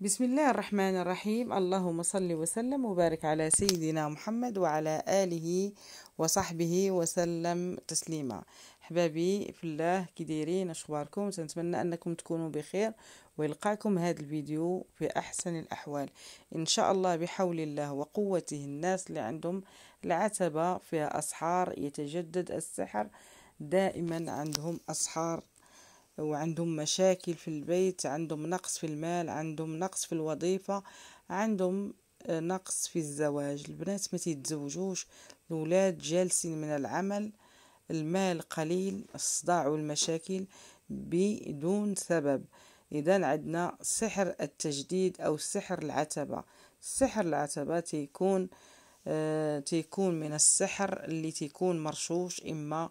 بسم الله الرحمن الرحيم اللهم صل وسلم وبارك على سيدنا محمد وعلى آله وصحبه وسلم تسليما حبابي في الله كي دايرين اخباركم سنتمنى انكم تكونوا بخير ويلقاكم هذا الفيديو في احسن الاحوال ان شاء الله بحول الله وقوته الناس اللي عندهم العتبه فيها اسحار يتجدد السحر دائما عندهم اسحار وعندهم مشاكل في البيت عندهم نقص في المال عندهم نقص في الوظيفة عندهم آه، نقص في الزواج البنات ما تتزوجوش الولاد جالسين من العمل المال قليل الصداع والمشاكل بدون سبب إذا عندنا سحر التجديد أو سحر العتبة سحر العتبة تيكون آه، تيكون من السحر اللي تيكون مرشوش إما آه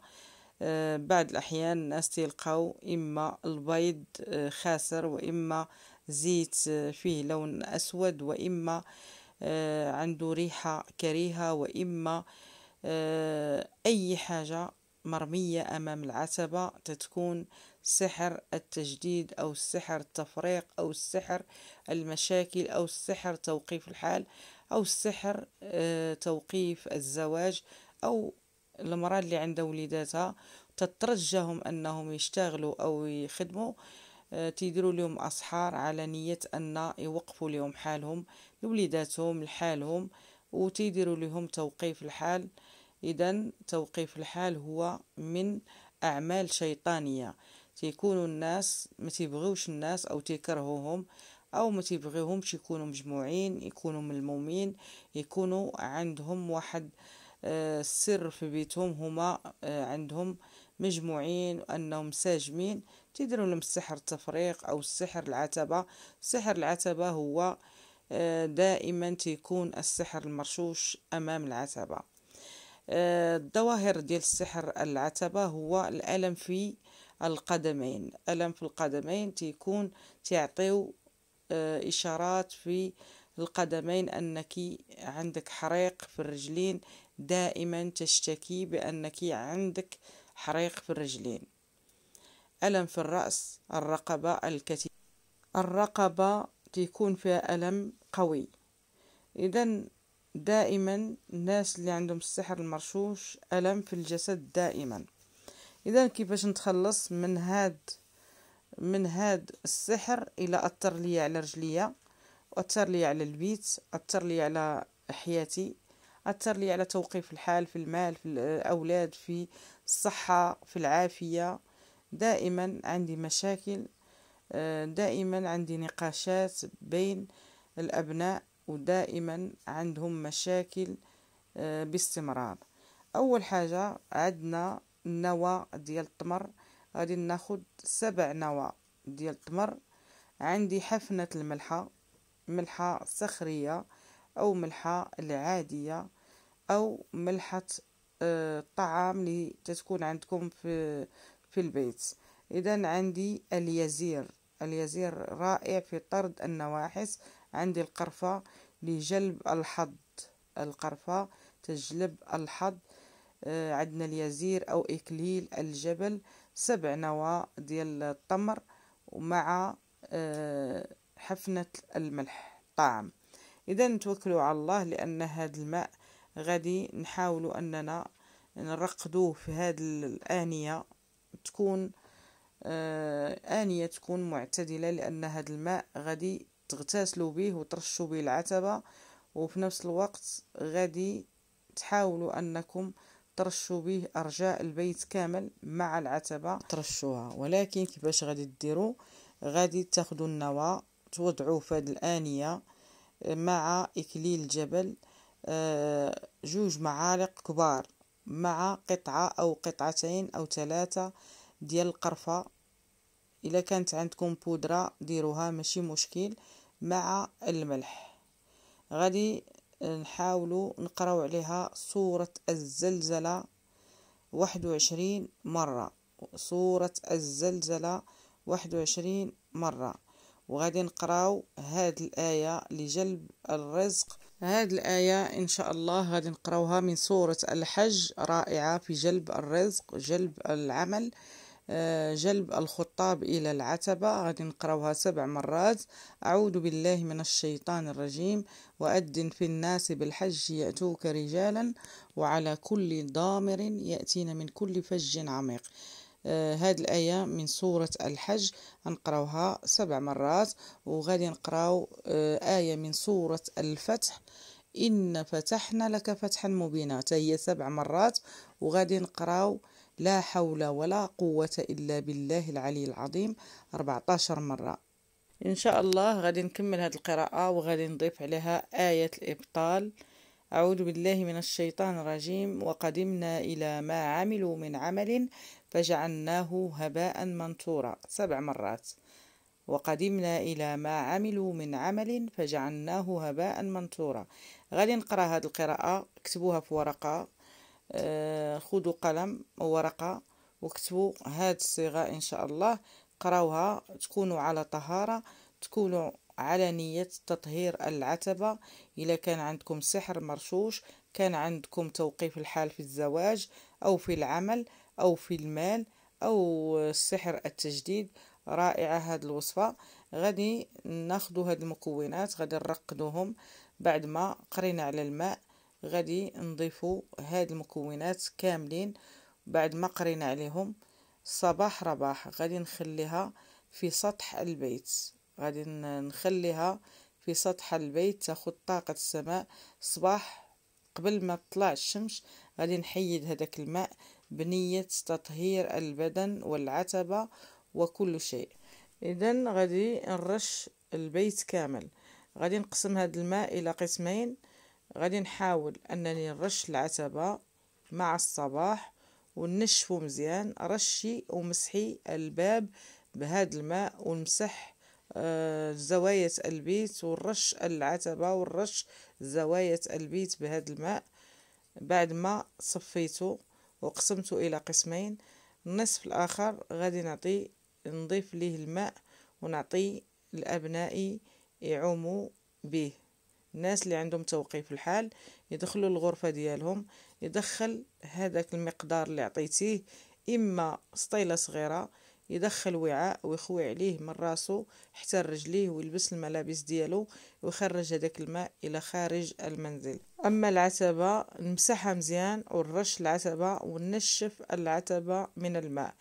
آه، بعض الأحيان الناس تلقاو إما البيض آه، خاسر وإما زيت آه، فيه لون أسود وإما عنده ريحة كريهة وإما أي حاجة مرمية أمام العتبة تتكون سحر التجديد أو سحر التفريق أو السحر المشاكل أو السحر توقيف الحال أو السحر توقيف الزواج أو المرأة اللي عندها وليداتها تترجاهم أنهم يشتغلوا أو يخدموا آه، تيديروا لهم أسحار على نية أن يوقفوا لهم حالهم لوليداتهم لحالهم وتيديروا لهم توقيف الحال إذا توقيف الحال هو من أعمال شيطانية تيكونوا الناس ما تيبغيوش الناس أو تيكرهوهم أو ما تيبغيوهمش يكونوا مجموعين يكونوا ملمومين يكونوا عندهم واحد آه السر في بيتهم هما آه، عندهم مجموعين وأنهم ساجمين تيديروا لهم السحر التفريق أو السحر العتبة سحر العتبة هو آه، دائما تيكون السحر المرشوش أمام العتبة آه، الظواهر ديال السحر العتبة هو الألم في القدمين ألم في القدمين تيكون تعطيو إشارات في القدمين أنك عندك حريق في الرجلين دائما تشتكي بأنك عندك حريق في الرجلين ألم في الرأس الرقبة الكتيبة الرقبة تكون فيها ألم قوي إذا دائما الناس اللي عندهم السحر المرشوش ألم في الجسد دائما إذا كيفاش نتخلص من هاد من هاد السحر إلى أثر لي على رجليا أثر لي على البيت أثر لي على حياتي أثر لي على توقيف الحال في المال في الأولاد آه، في الصحة في العافية دائما عندي مشاكل آه، دائما عندي نقاشات بين الأبناء ودائما عندهم مشاكل آه، باستمرار أول حاجة عندنا النوى ديال التمر غادي ناخد سبع نوى ديال التمر عندي حفنة الملحة ملحة صخرية أو ملحة العادية أو ملحة الطعام آه، اللي تتكون عندكم في في البيت إذا عندي اليزير اليزير رائع في طرد النواحس عندي القرفة لجلب الحظ القرفة تجلب الحظ آه، عندنا اليزير أو إكليل الجبل سبع نواة ديال التمر ومع آه، حفنة الملح طعم إذا توكلوا على الله لأن هذا الماء غادي نحاولوا اننا نرقدوه في هذه الانيه تكون آه انيه تكون معتدله لان هذا الماء غادي تغتسلوا به وترشوا به العتبه وفي نفس الوقت غادي تحاولوا انكم ترشوا به ارجاء البيت كامل مع العتبه ترشوها ولكن كيفاش غادي ديروا غادي تاخذوا النوى توضعوه في هذه الانيه آه، مع اكليل الجبل آه، جوج معالق كبار مع قطعة أو قطعتين أو ثلاثة ديال القرفة إلا كانت عندكم بودرة ديروها ماشي مشكل مع الملح غادي نحاولوا نقراو عليها صورة الزلزلة واحد وعشرين مرة صورة الزلزلة واحد وعشرين مرة وغادي نقراو هاد الآية لجلب الرزق هذه الآية إن شاء الله غادي نقراوها من سورة الحج رائعة في جلب الرزق جلب العمل آه، جلب الخطاب إلى العتبة غادي نقراوها سبع مرات أعوذ بالله من الشيطان الرجيم وأذن في الناس بالحج يأتوك رجالا وعلى كل ضامر يأتين من كل فج عميق هذه آه، الآية من سورة الحج غنقراوها سبع مرات وغادي نقراو آه، آية من سورة الفتح إن فتحنا لك فتحا مبينا هي سبع مرات وغادي نقراو لا حول ولا قوة إلا بالله العلي العظيم 14 مرة إن شاء الله غادي نكمل هذه القراءة وغادي نضيف عليها آية الإبطال أعوذ بالله من الشيطان الرجيم وقدمنا إلى ما عملوا من عمل فجعلناه هباء منثورا سبع مرات وقدمنا إلى ما عملوا من عمل فجعلناه هباء منثورا غادي نقرا هاد القراءة كتبوها في ورقة آه، خذوا قلم وورقة وكتبوا هاد الصيغة إن شاء الله قراوها تكونوا على طهارة تكونوا على نية تطهير العتبة إذا كان عندكم سحر مرشوش كان عندكم توقيف الحال في الزواج أو في العمل أو في المال أو السحر التجديد رائعة هاد الوصفة غادي ناخدو هاد المكونات غادي نرقدوهم بعد ما قرينا على الماء غادي نضيفو هاد المكونات كاملين بعد ما قرينا عليهم صباح رباح غادي نخليها في سطح البيت غادي نخليها في سطح البيت تاخد طاقة السماء صباح قبل ما تطلع الشمس غادي نحيد هذاك الماء بنية تطهير البدن والعتبة وكل شيء إذا غادي نرش البيت كامل غادي نقسم هذا الماء إلى قسمين غادي نحاول أنني نرش العتبة مع الصباح ونشفو مزيان رشي ومسحي الباب بهذا الماء ونمسح آه، زوايا البيت ورش العتبة ورش زوايا البيت بهذا الماء بعد ما صفيته وقسمته الى قسمين النصف الاخر غادي نعطي نضيف ليه الماء ونعطي الابناء يعوموا به الناس اللي عندهم توقيف الحال يدخلوا الغرفة ديالهم يدخل هذاك المقدار اللي عطيتيه اما سطيله صغيره يدخل وعاء ويخوي عليه من راسو حتى رجليه ويلبس الملابس ديالو ويخرج هذاك الماء الى خارج المنزل اما العتبه نمسحها مزيان ونرش العتبه ونشف العتبه من الماء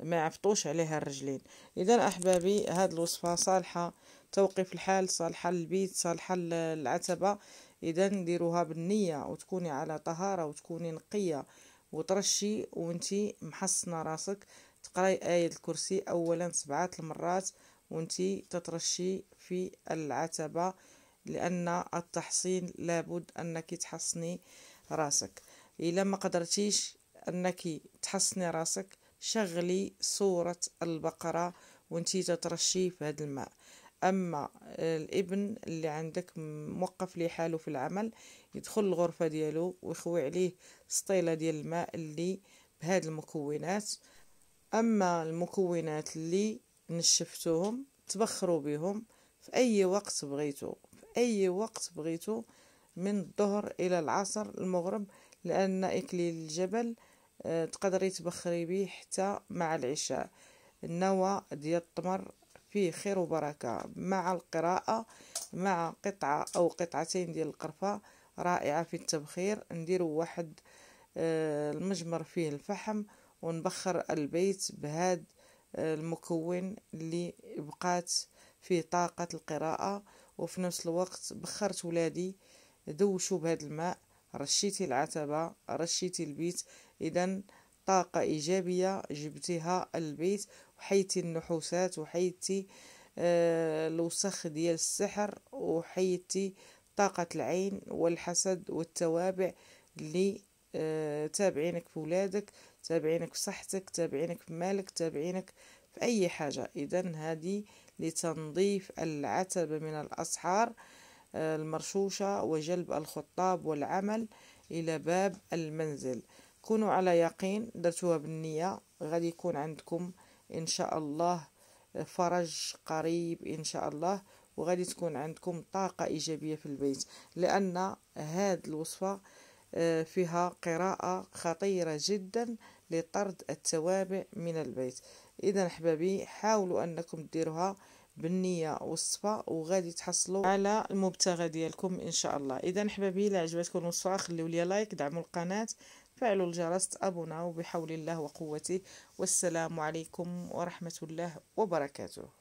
ما يعفطوش عليها الرجلين اذا احبابي هذه الوصفه صالحه توقف الحال صالحه للبيت صالحه للعتبه اذا ديروها بالنيه وتكوني على طهاره وتكوني نقيه وترشي وانتي محصنه راسك تقراي آية الكرسي أولا سبعة المرات وانتي تترشي في العتبة لأن التحصين لابد أنك تحصني راسك إلا ما قدرتيش أنك تحصني راسك شغلي صورة البقرة وانتي تترشي في هذا الماء اما الابن اللي عندك موقف لي حاله في العمل يدخل الغرفه ديالو ويخوي عليه سطيله ديال الماء اللي بهاد المكونات أما المكونات اللي نشفتوهم تبخروا بهم في أي وقت بغيتو في أي وقت بغيتو من الظهر إلى العصر المغرب لأن إكليل الجبل آه، تقدري تبخري به حتى مع العشاء النوى ديال التمر فيه خير وبركة مع القراءة مع قطعة أو قطعتين ديال القرفة رائعة في التبخير نديرو واحد آه، المجمر فيه الفحم ونبخر البيت بهذا آه، المكون اللي بقات فيه طاقة القراءة وفي نفس الوقت بخرت ولادي دوشوا بهذا الماء رشيتي العتبة رشيتي البيت إذا طاقة إيجابية جبتيها البيت وحيتي النحوسات وحيتي آه، الوسخ ديال السحر وحيتي طاقة العين والحسد والتوابع اللي آه، تابعينك في ولادك تابعينك في صحتك تابعينك في مالك تابعينك في أي حاجة إذا هذه لتنظيف العتبة من الأسحار آه، المرشوشة وجلب الخطاب والعمل إلى باب المنزل كونوا على يقين درتوها بالنية غادي يكون عندكم إن شاء الله فرج قريب إن شاء الله وغادي تكون عندكم طاقة إيجابية في البيت لأن هاد الوصفة آه، فيها قراءة خطيرة جدا لطرد التوابع من البيت إذا أحبابي حاولوا أنكم ديروها بالنية وصفة وغادي تحصلوا على المبتغى ديالكم إن شاء الله إذا أحبابي لا عجبتكم الوصفة خليوا لي لايك دعموا القناة فعلوا الجرس تابونا وبحول الله وقوته والسلام عليكم ورحمة الله وبركاته